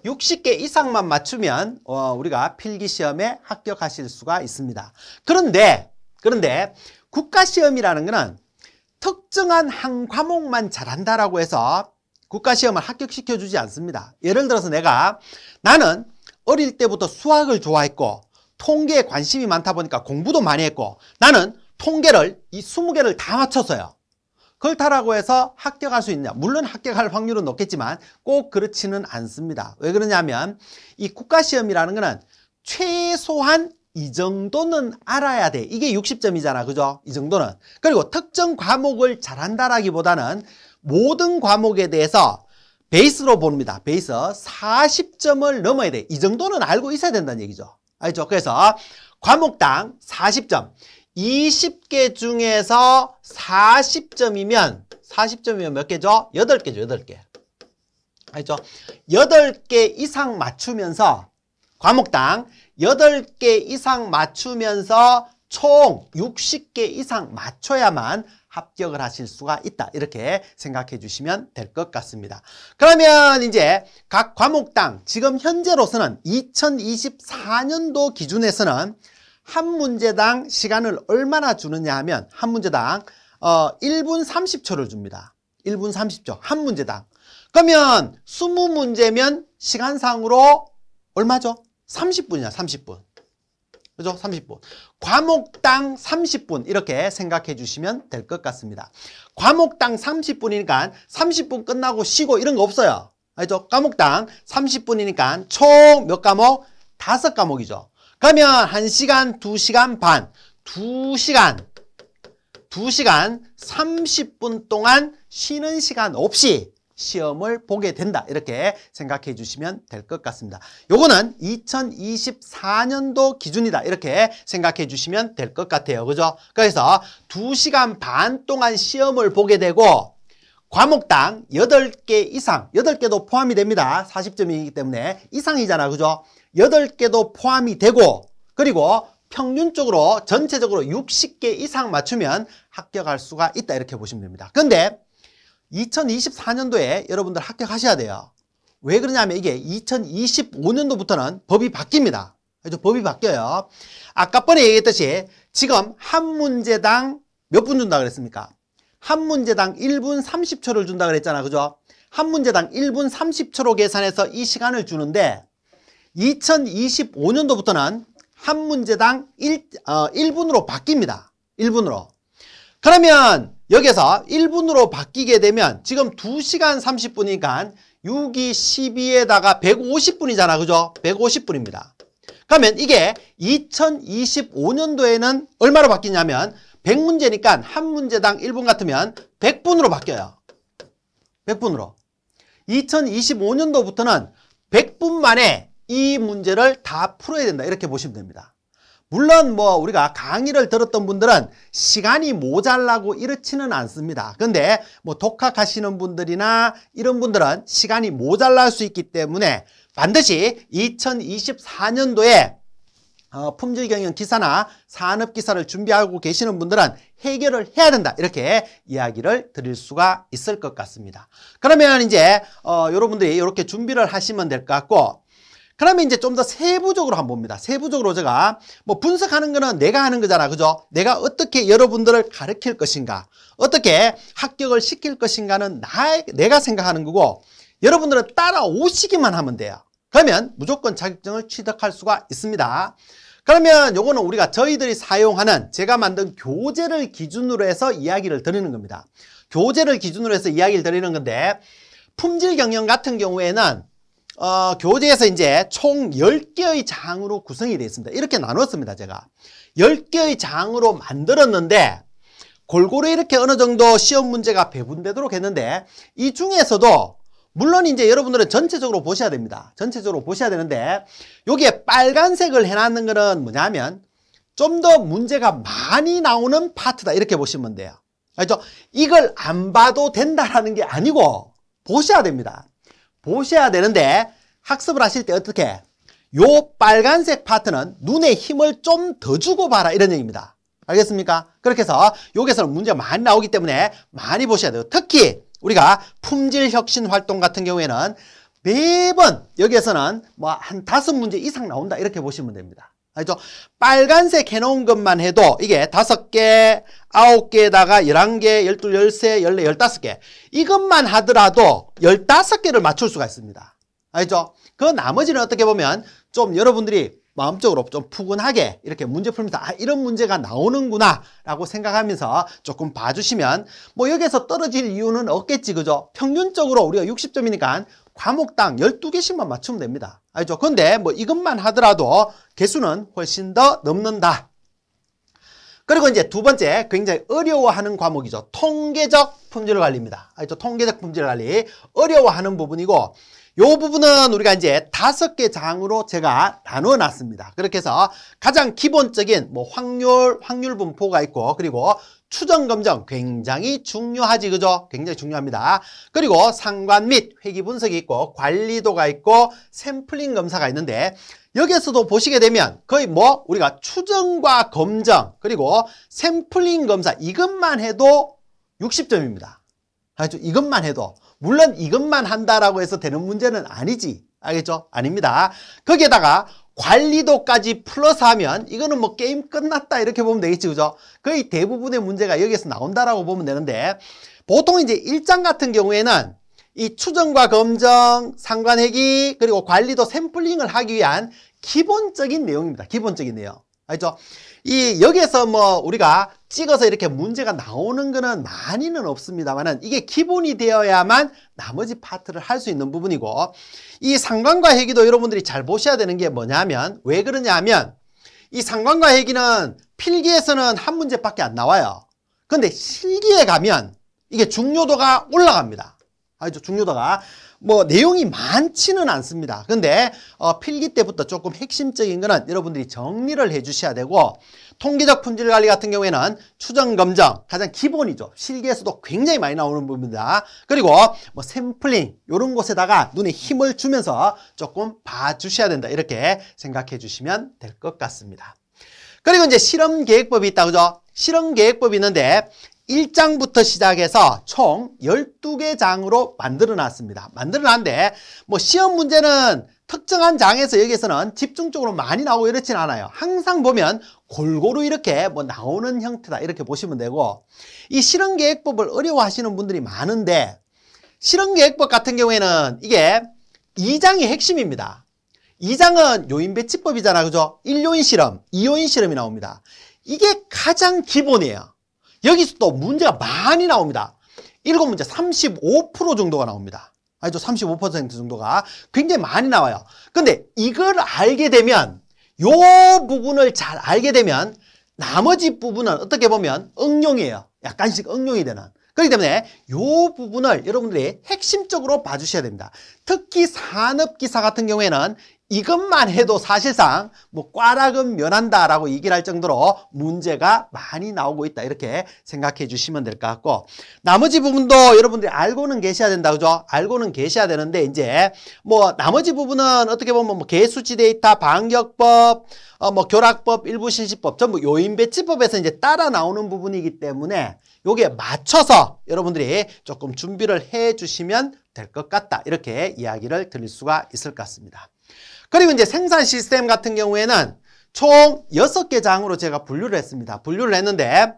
60개 이상만 맞추면 어, 우리가 필기시험에 합격하실 수가 있습니다. 그런데 그런데 국가시험이라는 거는 특정한 한 과목만 잘한다라고 해서 국가시험을 합격시켜주지 않습니다. 예를 들어서 내가 나는 어릴 때부터 수학을 좋아했고 통계에 관심이 많다 보니까 공부도 많이 했고 나는 통계를 이 20개를 다맞춰서요 그렇다라고 해서 합격할 수 있냐? 물론 합격할 확률은 높겠지만 꼭 그렇지는 않습니다. 왜 그러냐면 이 국가시험이라는 거는 최소한 이 정도는 알아야 돼. 이게 60점이잖아. 그죠? 이 정도는. 그리고 특정 과목을 잘한다라기보다는 모든 과목에 대해서 베이스로 봅니다. 베이스 40점을 넘어야 돼. 이 정도는 알고 있어야 된다는 얘기죠. 알죠? 그래서 과목당 40점. 20개 중에서 40점이면 40점이면 몇 개죠? 8개죠. 8개. 알죠? 8개 이상 맞추면서 과목당 8개 이상 맞추면서 총 60개 이상 맞춰야만 합격을 하실 수가 있다. 이렇게 생각해 주시면 될 것 같습니다. 그러면 이제 각 과목당 지금 현재로서는 2024년도 기준에서는 한 문제당 시간을 얼마나 주느냐 하면 한 문제당 어 1분 30초를 줍니다. 1분 30초 한 문제당. 그러면 20문제면 시간상으로 얼마죠? 30분이야 30분. 그죠? 30분. 과목당 30분 이렇게 생각해 주시면 될 것 같습니다. 과목당 30분이니까 30분 끝나고 쉬고 이런 거 없어요. 알죠? 과목당 30분이니까 총 몇 과목? 다섯 과목이죠. 그러면 1시간, 2시간 반, 2시간, 2시간 30분 동안 쉬는 시간 없이 시험을 보게 된다 이렇게 생각해 주시면 될 것 같습니다 요거는 2024년도 기준이다 이렇게 생각해 주시면 될 것 같아요 그죠 그래서 두시간반 동안 시험을 보게 되고 과목당 여덟 개 이상 여덟 개도 포함이 됩니다 사십 점이기 때문에 이상이잖아 그죠 여덟 개도 포함이 되고 그리고 평균적으로 전체적으로 육십 개 이상 맞추면 합격할 수가 있다 이렇게 보시면 됩니다 근데 2024년도에 여러분들 합격하셔야 돼요. 왜 그러냐면 이게 2025년도부터는 법이 바뀝니다. 그래서 법이 바뀌어요. 아까 번에 얘기했듯이 지금 한 문제당 몇 분 준다 그랬습니까? 한 문제당 1분 30초를 준다 그랬잖아. 그죠? 한 문제당 1분 30초로 계산해서 이 시간을 주는데 2025년도부터는 한 문제당 1, 어, 1분으로 바뀝니다. 1분으로. 그러면 여기서 1분으로 바뀌게 되면 지금 2시간 30분이니까 6이 12에다가 150분이잖아. 그죠? 150분입니다. 그러면 이게 2025년도에는 얼마로 바뀌냐면 100문제니까 한 문제당 1분 같으면 100분으로 바뀌어요. 100분으로. 2025년도부터는 100분 만에 이 문제를 다 풀어야 된다. 이렇게 보시면 됩니다. 물론 뭐 우리가 강의를 들었던 분들은 시간이 모자라고 이렇지는 않습니다. 근데 뭐 독학하시는 분들이나 이런 분들은 시간이 모자랄 수 있기 때문에 반드시 2024년도에 어, 품질 경영 기사나 산업 기사를 준비하고 계시는 분들은 해결을 해야 된다 이렇게 이야기를 드릴 수가 있을 것 같습니다. 그러면 이제 어, 여러분들이 이렇게 준비를 하시면 될 것 같고 그러면 이제 좀 더 세부적으로 한번 봅니다. 세부적으로 제가 뭐 분석하는 거는 내가 하는 거잖아. 그죠? 내가 어떻게 여러분들을 가르칠 것인가? 어떻게 합격을 시킬 것인가는 나, 내가 생각하는 거고 여러분들은 따라오시기만 하면 돼요. 그러면 무조건 자격증을 취득할 수가 있습니다. 그러면 요거는 우리가 저희들이 사용하는 제가 만든 교재를 기준으로 해서 이야기를 드리는 겁니다. 교재를 기준으로 해서 이야기를 드리는 건데 품질 경영 같은 경우에는 어, 교재에서 이제 총 10개의 장으로 구성이 되어 있습니다. 이렇게 나눴습니다, 제가. 10개의 장으로 만들었는데 골고루 이렇게 어느 정도 시험 문제가 배분되도록 했는데 이 중에서도 물론 이제 여러분들은 전체적으로 보셔야 됩니다. 전체적으로 보셔야 되는데 여기에 빨간색을 해놨는 거는 뭐냐면 좀 더 문제가 많이 나오는 파트다 이렇게 보시면 돼요. 알죠 그렇죠? 이걸 안 봐도 된다라는 게 아니고 보셔야 됩니다. 보셔야 되는데 학습을 하실 때 어떻게 요 빨간색 파트는 눈에 힘을 좀 더 주고 봐라 이런 얘기입니다. 알겠습니까? 그렇게 해서 여기서는 문제가 많이 나오기 때문에 많이 보셔야 돼요. 특히 우리가 품질 혁신 활동 같은 경우에는 매번 여기에서는 뭐 한 다섯 문제 이상 나온다 이렇게 보시면 됩니다. 알죠? 빨간색 해놓은 것만 해도 이게 다섯 개, 아홉 개에다가 열한 개, 열둘, 열세, 열네, 열다섯 개 이것만 하더라도 열다섯 개를 맞출 수가 있습니다. 알죠? 그 나머지는 어떻게 보면 좀 여러분들이 마음적으로 좀 푸근하게 이렇게 문제 풀면서 아 이런 문제가 나오는구나 라고 생각하면서 조금 봐주시면 뭐 여기에서 떨어질 이유는 없겠지 그죠? 평균적으로 우리가 60점이니까 과목당 12개씩만 맞추면 됩니다. 알죠? 근데 뭐 이것만 하더라도 개수는 훨씬 더 넘는다. 그리고 이제 두 번째 굉장히 어려워하는 과목이죠. 통계적 품질 관리입니다. 알죠? 통계적 품질 관리 어려워하는 부분이고 요 부분은 우리가 이제 다섯 개 장으로 제가 나누어 놨습니다. 그렇게 해서 가장 기본적인 뭐 확률, 확률 분포가 있고 그리고 추정 검정 굉장히 중요하지 그죠? 굉장히 중요합니다. 그리고 상관 및 회귀 분석이 있고 관리도가 있고 샘플링 검사가 있는데 여기에서도 보시게 되면 거의 뭐 우리가 추정과 검정 그리고 샘플링 검사 이것만 해도 60점입니다. 알겠죠? 이것만 해도 물론 이것만 한다라고 해서 되는 문제는 아니지. 알겠죠? 아닙니다. 거기에다가 관리도까지 플러스 하면 이거는 뭐 게임 끝났다 이렇게 보면 되겠지 그죠? 거의 대부분의 문제가 여기에서 나온다라고 보면 되는데 보통 이제 일장 같은 경우에는 이 추정과 검정, 상관회기 그리고 관리도 샘플링을 하기 위한 기본적인 내용입니다. 기본적인 내용. 알죠? 이 여기에서 뭐 우리가 찍어서 이렇게 문제가 나오는 거는 많이는 없습니다만은 이게 기본이 되어야만 나머지 파트를 할 수 있는 부분이고 이 상관과 해기도 여러분들이 잘 보셔야 되는 게 뭐냐면 왜 그러냐면 이 상관과 해기는 필기에서는 한 문제밖에 안 나와요. 근데 실기에 가면 이게 중요도가 올라갑니다. 알죠? 중요도가 뭐 내용이 많지는 않습니다. 근데 어, 필기 때부터 조금 핵심적인 거는 여러분들이 정리를 해 주셔야 되고 통계적 품질 관리 같은 경우에는 추정 검정 가장 기본이죠. 실기에서도 굉장히 많이 나오는 부분입니다. 그리고 뭐 샘플링 이런 곳에다가 눈에 힘을 주면서 조금 봐 주셔야 된다. 이렇게 생각해 주시면 될 것 같습니다. 그리고 이제 실험 계획법이 있다 그죠? 실험 계획법이 있는데 1장부터 시작해서 총 12개 장으로 만들어 놨습니다. 만들어 놨는데 뭐 시험 문제는 특정한 장에서 여기에서는 집중적으로 많이 나오고 이렇진 않아요. 항상 보면 골고루 이렇게 뭐 나오는 형태다 이렇게 보시면 되고 이실험계획법을 어려워하시는 분들이 많은데 실험계획법 같은 경우에는 이게 2장이 핵심입니다. 2장은 요인배치법이잖아 그죠? 1요인 실험, 2요인 실험이 나옵니다. 이게 가장 기본이에요. 여기서 또 문제가 많이 나옵니다. 7 문제 35% 정도가 나옵니다. 아니죠. 35% 정도가 굉장히 많이 나와요. 근데 이걸 알게 되면 요 부분을 잘 알게 되면 나머지 부분은 어떻게 보면 응용이에요. 약간씩 응용이 되는. 그렇기 때문에 요 부분을 여러분들이 핵심적으로 봐주셔야 됩니다. 특히 산업기사 같은 경우에는 이것만 해도 사실상 뭐 꽈락은 면한다라고 얘기를 할 정도로 문제가 많이 나오고 있다 이렇게 생각해 주시면 될 것 같고 나머지 부분도 여러분들이 알고는 계셔야 된다 그죠 알고는 계셔야 되는데 이제 뭐 나머지 부분은 어떻게 보면 뭐 개수치 데이터 반격법 어, 뭐 교락법 일부 실시법 전부 요인 배치법에서 이제 따라 나오는 부분이기 때문에 요게 맞춰서 여러분들이 조금 준비를 해 주시면 될 것 같다 이렇게 이야기를 드릴 수가 있을 것 같습니다. 그리고 이제 생산 시스템 같은 경우에는 총 여섯 개 장으로 제가 분류를 했습니다. 분류를 했는데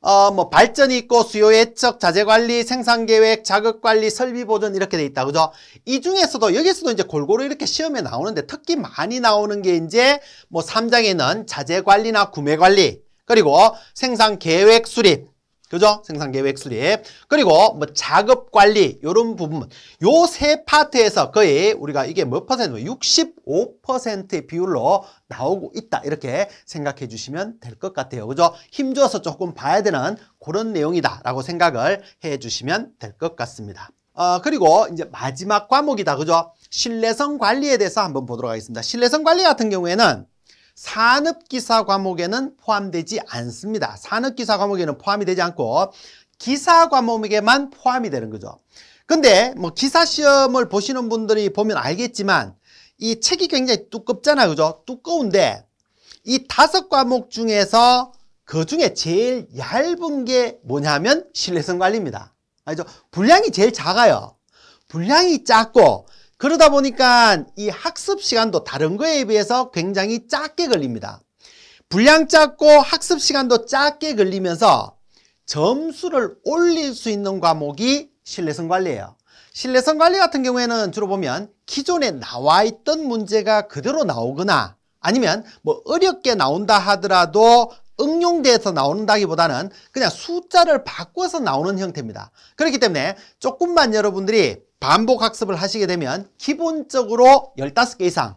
어, 뭐 발전이 있고 수요 예측, 자재 관리, 생산 계획, 자극 관리, 설비 보존 이렇게 돼 있다. 그죠? 이 중에서도 여기서도 이제 골고루 이렇게 시험에 나오는데 특히 많이 나오는 게 이제 뭐 3장에는 자재 관리나 구매 관리, 그리고 생산 계획 수립, 그죠? 생산 계획 수립. 그리고 뭐 작업 관리 요런 부분. 요 세 파트에서 거의 우리가 이게 몇 퍼센트? 65%의 뭐 비율로 나오고 있다. 이렇게 생각해 주시면 될 것 같아요. 그죠? 힘줘서 조금 봐야 되는 그런 내용이다라고 생각을 해 주시면 될 것 같습니다. 어, 그리고 이제 마지막 과목이다. 그죠? 신뢰성 관리에 대해서 한번 보도록 하겠습니다. 신뢰성 관리 같은 경우에는 산업기사 과목에는 포함되지 않습니다. 산업기사 과목에는 포함이 되지 않고 기사 과목에만 포함이 되는 거죠. 근데 뭐 기사 시험을 보시는 분들이 보면 알겠지만 이 책이 굉장히 두껍잖아요. 그죠? 두꺼운데 이 다섯 과목 중에서 그 중에 제일 얇은 게 뭐냐면 신뢰성 관리입니다. 알죠? 분량이 제일 작아요. 분량이 작고 그러다 보니까 이 학습 시간도 다른 거에 비해서 굉장히 짧게 걸립니다. 분량 짧고 학습 시간도 짧게 걸리면서 점수를 올릴 수 있는 과목이 신뢰성 관리예요. 신뢰성 관리 같은 경우에는 주로 보면 기존에 나와 있던 문제가 그대로 나오거나 아니면 뭐 어렵게 나온다 하더라도 응용돼서 나온다기보다는 그냥 숫자를 바꿔서 나오는 형태입니다. 그렇기 때문에 조금만 여러분들이 반복 학습을 하시게 되면 기본적으로 15개 이상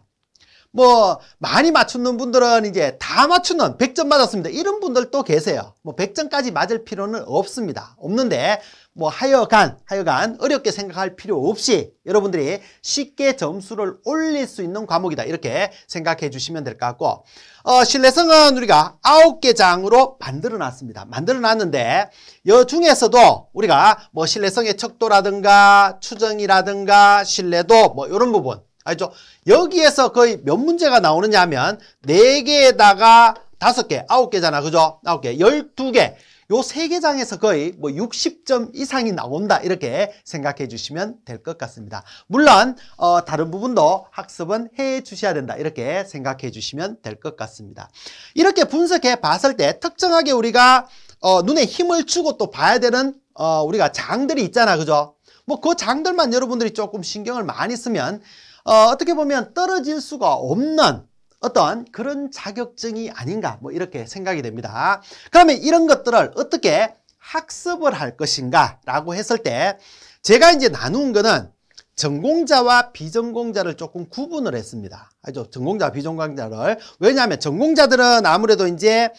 뭐 많이 맞추는 분들은 이제 다 맞추는 100점 맞았습니다. 이런 분들도 계세요. 뭐 100점까지 맞을 필요는 없습니다. 없는데 뭐 하여간 하여간 어렵게 생각할 필요 없이 여러분들이 쉽게 점수를 올릴 수 있는 과목이다 이렇게 생각해 주시면 될 것 같고 어, 신뢰성은 우리가 아홉 개 장으로 만들어 놨습니다 만들어 놨는데 여 중에서도 우리가 뭐 신뢰성의 척도라든가 추정이라든가 신뢰도 뭐 이런 부분 알죠? 여기에서 거의 몇 문제가 나오느냐 하면 4개에다가 5개, 9개잖아. 그죠? 9개, 12개. 요 세 개장에서 거의 뭐 60점 이상이 나온다. 이렇게 생각해 주시면 될 것 같습니다. 물론 어, 다른 부분도 학습은 해 주셔야 된다. 이렇게 생각해 주시면 될 것 같습니다. 이렇게 분석해 봤을 때 특정하게 우리가 어, 눈에 힘을 주고 또 봐야 되는 어, 우리가 장들이 있잖아. 그죠? 뭐 그 장들만 여러분들이 조금 신경을 많이 쓰면 어, 어 떻게 보면 떨어질 수가 없는 어떤 그런 자격증이 아닌가 뭐 이렇게 생각이 됩니다. 그러면 이런 것들을 어떻게 학습을 할 것인가 라고 했을 때 제가 이제 나눈 거는 전공자와 비전공자를 조금 구분을 했습니다. 알죠? 전공자와 비전공자를. 왜냐하면 전공자들은 아무래도 이제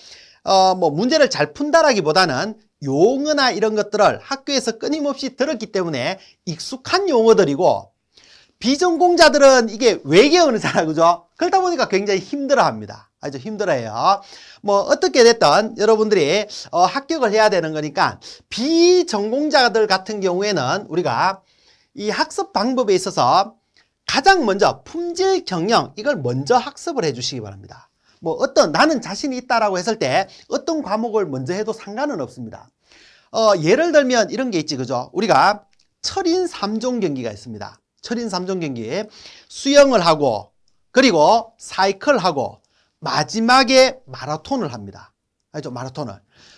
어, 뭐 문제를 잘 푼다라기보다는 용어나 이런 것들을 학교에서 끊임없이 들었기 때문에 익숙한 용어들이고 비전공자들은 이게 외계 언어잖아요. 그죠? 그러다 보니까 굉장히 힘들어합니다. 아주 힘들어요. 뭐 어떻게 됐든 여러분들이 어, 합격을 해야 되는 거니까 비전공자들 같은 경우에는 우리가 이 학습 방법에 있어서 가장 먼저 품질 경영 이걸 먼저 학습을 해주시기 바랍니다. 뭐 어떤 나는 자신이 있다라고 했을 때 어떤 과목을 먼저 해도 상관은 없습니다. 어, 예를 들면 이런 게 있지 그죠? 우리가 철인 3종 경기가 있습니다. 철인 3종 경기에 수영을 하고 그리고 사이클하고 마지막에 마라톤을 합니다. 알죠? 마라톤을.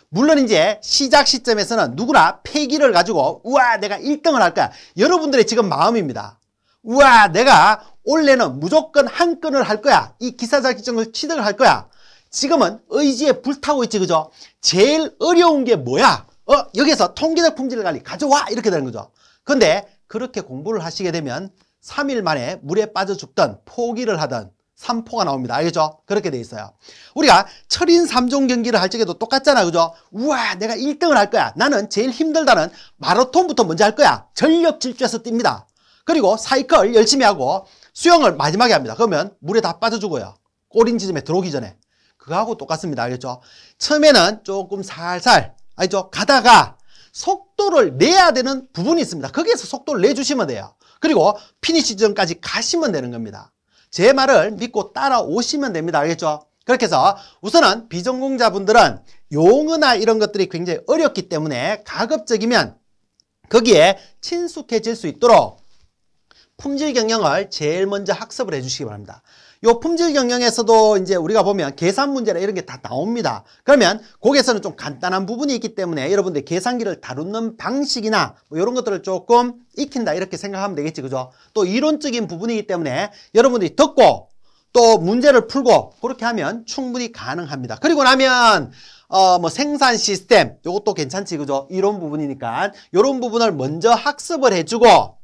물론 이제 시작 시점에서는 누구나 패기를 가지고 우와 내가 1등을 할 거야. 여러분들의 지금 마음입니다. 우와 내가 올해는 무조건 한끈을할 거야. 이 기사 자격증을 취득을 할 거야. 지금은 의지에 불타고 있지 그죠? 제일 어려운 게 뭐야? 어 여기서 통계적 품질 관리 가져와 이렇게 되는 거죠. 근데 그렇게 공부를 하시게 되면 3일 만에 물에 빠져 죽던 포기를 하던 삼포가 나옵니다. 알겠죠? 그렇게 돼 있어요. 우리가 철인 3종 경기를 할 적에도 똑같잖아. 그죠? 우와 내가 1등을 할 거야. 나는 제일 힘들다는 마라톤부터 먼저 할 거야. 전력 질주해서 뜁니다. 그리고 사이클 열심히 하고 수영을 마지막에 합니다. 그러면 물에 다 빠져 죽어요. 꼬린 지점에 들어오기 전에. 그거하고 똑같습니다. 알겠죠? 처음에는 조금 살살 알죠? 가다가 속도를 내야 되는 부분이 있습니다. 거기에서 속도를 내주시면 돼요. 그리고 피니시 지점까지 가시면 되는 겁니다. 제 말을 믿고 따라오시면 됩니다. 알겠죠? 그렇게 해서 우선은 비전공자분들은 용어나 이런 것들이 굉장히 어렵기 때문에 가급적이면 거기에 친숙해질 수 있도록 품질 경영을 제일 먼저 학습을 해주시기 바랍니다. 요 품질 경영에서도 이제 우리가 보면 계산 문제나 이런 게 다 나옵니다. 그러면 거기에서는 좀 간단한 부분이 있기 때문에 여러분들 계산기를 다루는 방식이나 뭐 이런 것들을 조금 익힌다 이렇게 생각하면 되겠지 그죠? 또 이론적인 부분이기 때문에 여러분들이 듣고 또 문제를 풀고 그렇게 하면 충분히 가능합니다. 그리고 나면 어, 뭐 생산 시스템 요것도 괜찮지 그죠? 이런 부분이니까 이런 부분을 먼저 학습을 해주고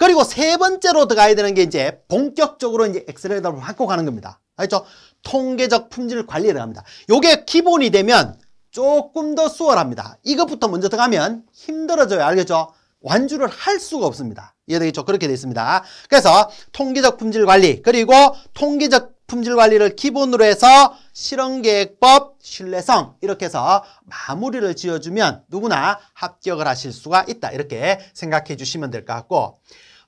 그리고 세 번째로 들어가야 되는 게 이제 본격적으로 이제 엑셀레이터를 확고 가는 겁니다. 알죠? 그렇죠? 통계적 품질 관리를 합니다. 요게 기본이 되면 조금 더 수월합니다. 이것부터 먼저 들어가면 힘들어져요. 알겠죠? 완주를 할 수가 없습니다. 이해되겠죠? 그렇게 되어 있습니다. 그래서 통계적 품질 관리 그리고 통계적 품질 관리를 기본으로 해서 실험계획법, 신뢰성 이렇게 해서 마무리를 지어주면 누구나 합격을 하실 수가 있다. 이렇게 생각해 주시면 될 것 같고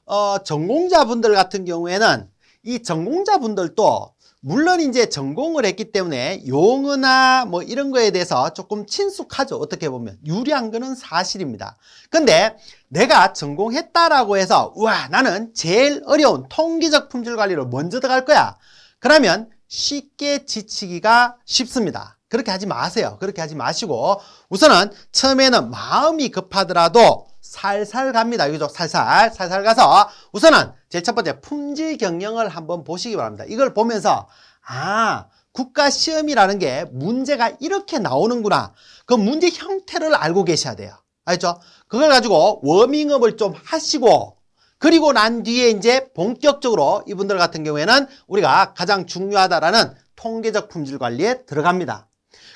어, 전공자분들 같은 경우에는 이 전공자분들도 물론 이제 전공을 했기 때문에 용어나 뭐 이런 거에 대해서 조금 친숙하죠. 어떻게 보면 유리한 거는 사실입니다. 근데 내가 전공했다라고 해서 우와 나는 제일 어려운 통기적 품질 관리를 먼저 들어갈 거야. 그러면 쉽게 지치기가 쉽습니다. 그렇게 하지 마세요. 그렇게 하지 마시고 우선은 처음에는 마음이 급하더라도 살살 갑니다. 여기죠. 살살, 살살 가서 우선은 제 첫 번째 품질 경영을 한번 보시기 바랍니다. 이걸 보면서 아, 국가 시험이라는 게 문제가 이렇게 나오는구나. 그 문제 형태를 알고 계셔야 돼요. 알죠? 그걸 가지고 워밍업을 좀 하시고 그리고 난 뒤에 이제 본격적으로 이분들 같은 경우에는 우리가 가장 중요하다라는 통계적 품질 관리에 들어갑니다.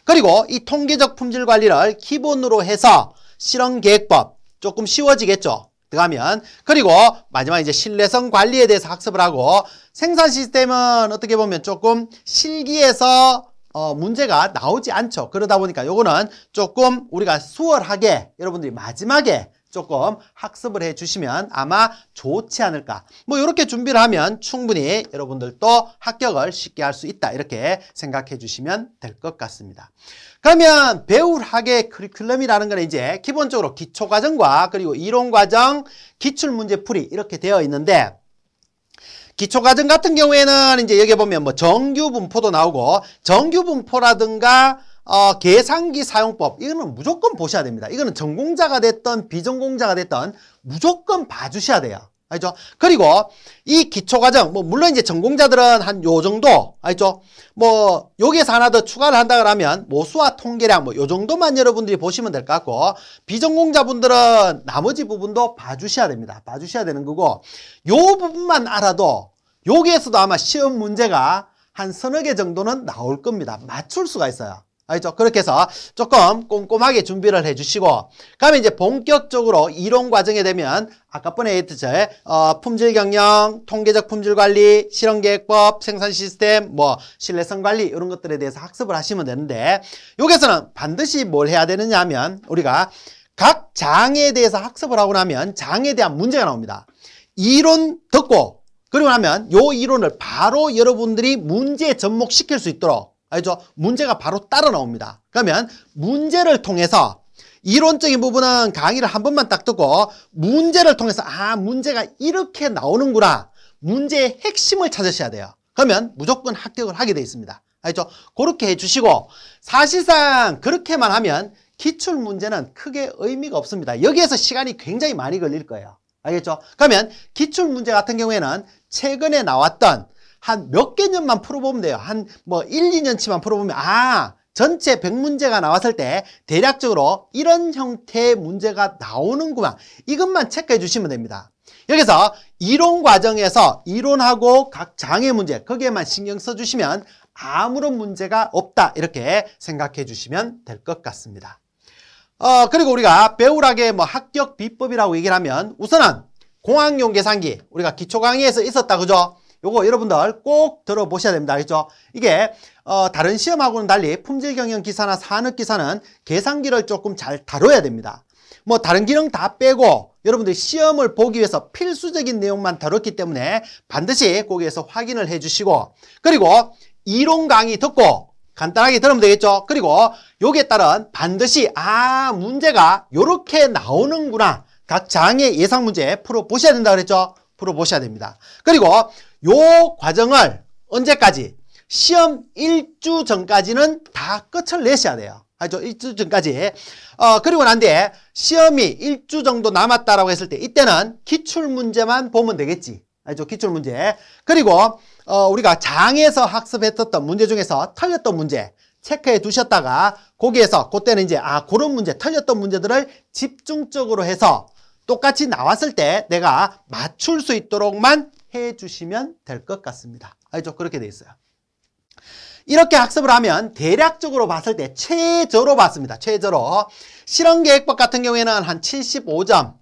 그리고 이 통계적 품질 관리를 기본으로 해서 실험 계획법, 조금 쉬워지겠죠. 들어가면 그리고 마지막 이제 신뢰성 관리에 대해서 학습을 하고 생산 시스템은 어떻게 보면 조금 실기에서 어, 문제가 나오지 않죠. 그러다 보니까 요거는 조금 우리가 수월하게 여러분들이 마지막에 조금 학습을 해주시면 아마 좋지 않을까 뭐 이렇게 준비를 하면 충분히 여러분들도 합격을 쉽게 할 수 있다 이렇게 생각해 주시면 될 것 같습니다 그러면 배울 학의 커리큘럼이라는 건 이제 기본적으로 기초과정과 그리고 이론과정, 기출문제풀이 이렇게 되어 있는데 기초과정 같은 경우에는 이제 여기 보면 뭐 정규분포도 나오고 정규분포라든가 어, 계산기 사용법 이거는 무조건 보셔야 됩니다. 이거는 전공자가 됐던 비전공자가 됐던 무조건 봐주셔야 돼요. 알죠? 그리고 이 기초과정 뭐 물론 이제 전공자들은 한 요 정도 알죠? 뭐 여기에서 하나 더 추가를 한다 그러면 모수와 통계량 뭐 요 정도만 여러분들이 보시면 될 것 같고 비전공자분들은 나머지 부분도 봐주셔야 됩니다. 봐주셔야 되는 거고 요 부분만 알아도 여기에서도 아마 시험 문제가 한 서너 개 정도는 나올 겁니다. 맞출 수가 있어요. 알겠죠? 그렇게 해서 조금 꼼꼼하게 준비를 해주시고 그다음에 이제 본격적으로 이론 과정에 되면 아까 번에 했듯이 어, 품질 경영, 통계적 품질 관리, 실험 계획법, 생산 시스템, 뭐 신뢰성 관리 이런 것들에 대해서 학습을 하시면 되는데 여기서는 반드시 뭘 해야 되느냐 하면 우리가 각 장에 대해서 학습을 하고 나면 장에 대한 문제가 나옵니다. 이론 듣고 그리고 나면 요 이론을 바로 여러분들이 문제에 접목시킬 수 있도록 알죠? 문제가 바로 따라 나옵니다. 그러면 문제를 통해서 이론적인 부분은 강의를 한 번만 딱 듣고 문제를 통해서 아 문제가 이렇게 나오는구나 문제의 핵심을 찾으셔야 돼요. 그러면 무조건 합격을 하게 돼 있습니다. 알죠? 그렇게 해주시고 사실상 그렇게만 하면 기출 문제는 크게 의미가 없습니다. 여기에서 시간이 굉장히 많이 걸릴 거예요. 알겠죠? 그러면 기출 문제 같은 경우에는 최근에 나왔던 한몇 개년만 풀어보면 돼요. 한 뭐 1, 2년치만 풀어보면 아 전체 100문제가 나왔을 때 대략적으로 이런 형태의 문제가 나오는구만. 이것만 체크해 주시면 됩니다. 여기서 이론 과정에서 이론하고 각장의 문제 거기에만 신경 써주시면 아무런 문제가 없다 이렇게 생각해 주시면 될 것 같습니다. 어 그리고 우리가 배우라게뭐 합격 비법이라고 얘기를 하면 우선은 공학용 계산기 우리가 기초 강의에서 있었다 그죠? 요거 여러분들 꼭 들어보셔야 됩니다. 알겠죠? 이게 어, 다른 시험하고는 달리 품질경영 기사나 산업기사는 계산기를 조금 잘 다뤄야 됩니다. 뭐 다른 기능 다 빼고 여러분들 시험을 보기 위해서 필수적인 내용만 다뤘기 때문에 반드시 거기에서 확인을 해주시고 그리고 이론 강의 듣고 간단하게 들으면 되겠죠. 그리고 여기에 따른 반드시 아 문제가 이렇게 나오는구나 각 장의 예상 문제 풀어보셔야 된다 그랬죠. 풀어보셔야 됩니다. 그리고 요 과정을 언제까지? 시험 일주 전까지는 다 끝을 내셔야 돼요. 아죠 일주 전까지. 어, 그리고 난 뒤에 시험이 일주 정도 남았다라고 했을 때 이때는 기출문제만 보면 되겠지. 아죠 기출문제. 그리고 어, 우리가 장에서 학습했었던 문제 중에서 틀렸던 문제 체크해 두셨다가 거기에서 그때는 이제 아 그런 문제 틀렸던 문제들을 집중적으로 해서 똑같이 나왔을 때 내가 맞출 수 있도록만 해주시면 될 것 같습니다. 알죠? 그렇게 돼 있어요. 이렇게 학습을 하면 대략적으로 봤을 때 최저로 봤습니다. 최저로. 실험계획법 같은 경우에는 한 75점,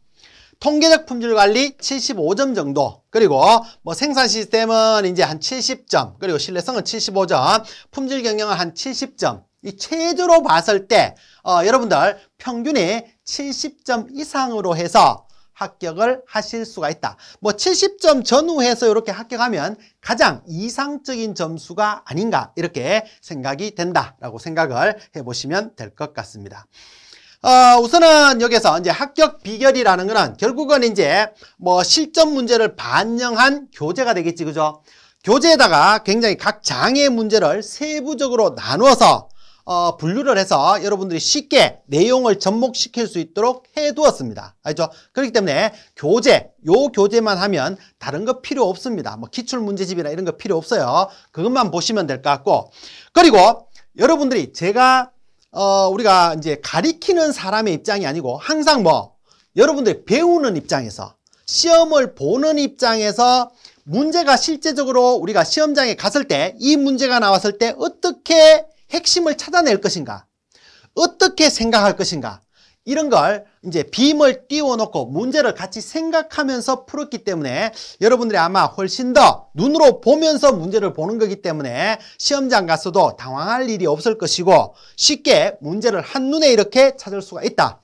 통계적 품질관리 75점 정도 그리고 뭐 생산 시스템은 이제 한 70점 그리고 신뢰성은 75점 품질 경영은 한 70점 이 최저로 봤을 때 어, 여러분들 평균이 70점 이상으로 해서 합격을 하실 수가 있다. 뭐 70점 전후해서 이렇게 합격하면 가장 이상적인 점수가 아닌가 이렇게 생각이 된다라고 생각을 해보시면 될 것 같습니다. 어, 우선은 여기서 이제 합격 비결이라는 거는 결국은 이제 뭐 실전 문제를 반영한 교재가 되겠지, 그죠? 교재에다가 굉장히 각 장의 문제를 세부적으로 나누어서 어, 분류를 해서 여러분들이 쉽게 내용을 접목시킬 수 있도록 해두었습니다. 알죠? 그렇기 때문에 교재, 요 교재만 하면 다른 거 필요 없습니다. 뭐 기출문제집이나 이런 거 필요 없어요. 그것만 보시면 될 것 같고 그리고 여러분들이 제가 어, 우리가 이제 가리키는 사람의 입장이 아니고 항상 뭐 여러분들이 배우는 입장에서 시험을 보는 입장에서 문제가 실제적으로 우리가 시험장에 갔을 때 이 문제가 나왔을 때 어떻게 핵심을 찾아낼 것인가? 어떻게 생각할 것인가? 이런 걸 이제 빔을 띄워놓고 문제를 같이 생각하면서 풀었기 때문에 여러분들이 아마 훨씬 더 눈으로 보면서 문제를 보는 거기 때문에 시험장 가서도 당황할 일이 없을 것이고 쉽게 문제를 한눈에 이렇게 찾을 수가 있다.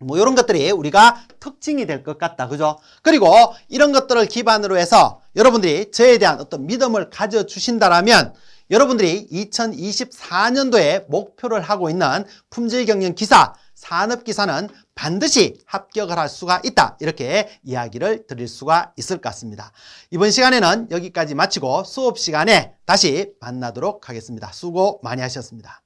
뭐 이런 것들이 우리가 특징이 될 것 같다. 그죠? 그리고 이런 것들을 기반으로 해서 여러분들이 저에 대한 어떤 믿음을 가져주신다라면 여러분들이 2024년도에 목표를 하고 있는 품질경영 기사, 산업기사는 반드시 합격을 할 수가 있다 이렇게 이야기를 드릴 수가 있을 것 같습니다 이번 시간에는 여기까지 마치고 수업 시간에 다시 만나도록 하겠습니다 수고 많이 하셨습니다